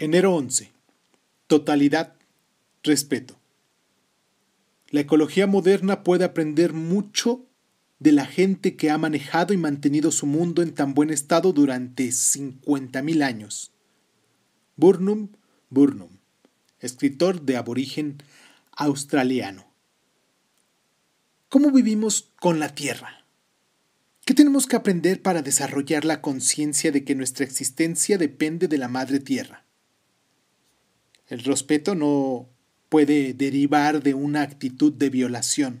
Enero 11. Totalidad. Respeto. La ecología moderna puede aprender mucho de la gente que ha manejado y mantenido su mundo en tan buen estado durante 50.000 años. Burnum Burnum, escritor de aborigen australiano. ¿Cómo vivimos con la Tierra? ¿Qué tenemos que aprender para desarrollar la conciencia de que nuestra existencia depende de la Madre Tierra? El respeto no puede derivar de una actitud de violación,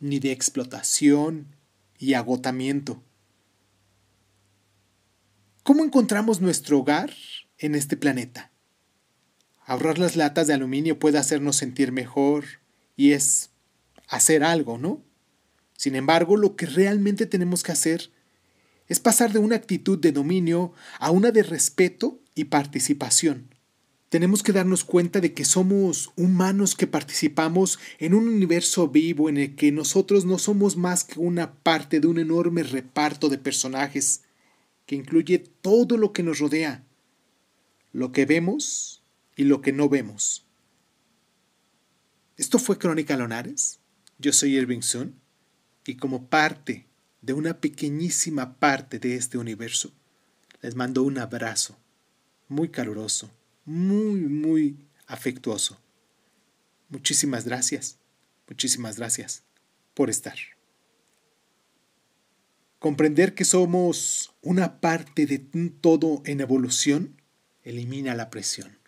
ni de explotación y agotamiento. ¿Cómo encontramos nuestro hogar en este planeta? Ahorrar las latas de aluminio puede hacernos sentir mejor y es hacer algo, ¿no? Sin embargo, lo que realmente tenemos que hacer es pasar de una actitud de dominio a una de respeto y participación. Tenemos que darnos cuenta de que somos humanos que participamos en un universo vivo en el que nosotros no somos más que una parte de un enorme reparto de personajes que incluye todo lo que nos rodea, lo que vemos y lo que no vemos. Esto fue Crónica Lonares. Yo soy Irving Sun y como parte de una pequeñísima parte de este universo, les mando un abrazo muy caluroso muy, muy afectuoso. Muchísimas gracias, muchísimas gracias por estar. Comprender que somos una parte de un todo en evolución elimina la presión.